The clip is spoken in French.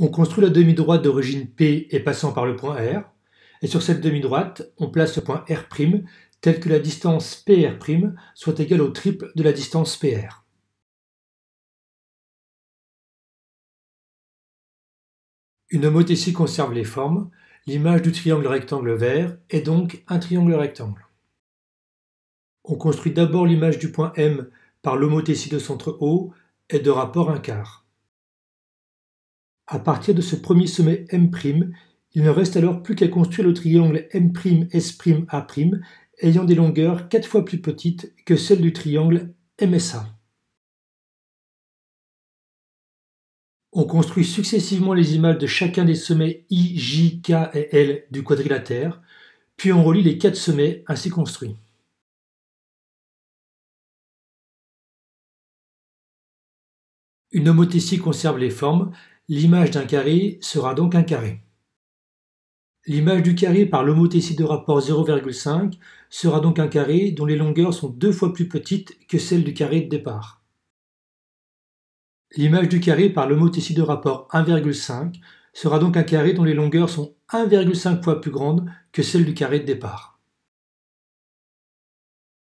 On construit la demi-droite d'origine P et passant par le point R, et sur cette demi-droite, on place le point R' tel que la distance PR' soit égale au triple de la distance PR. Une homothétie conserve les formes, l'image du triangle rectangle vert est donc un triangle rectangle. On construit d'abord l'image du point M par l'homothétie de centre O et de rapport 1 quart. À partir de ce premier sommet M', il ne reste alors plus qu'à construire le triangle M'S'a' ayant des longueurs 4 fois plus petites que celles du triangle MSA. On construit successivement les images de chacun des sommets I, J, K et L du quadrilatère, puis on relie les quatre sommets ainsi construits. Une homothétie conserve les formes, L'image d'un carré sera donc un carré. L'image du carré par l'homothétie de rapport 0,5 sera donc un carré dont les longueurs sont deux fois plus petites que celles du carré de départ. L'image du carré par l'homothétie de rapport 1,5 sera donc un carré dont les longueurs sont 1,5 fois plus grandes que celles du carré de départ.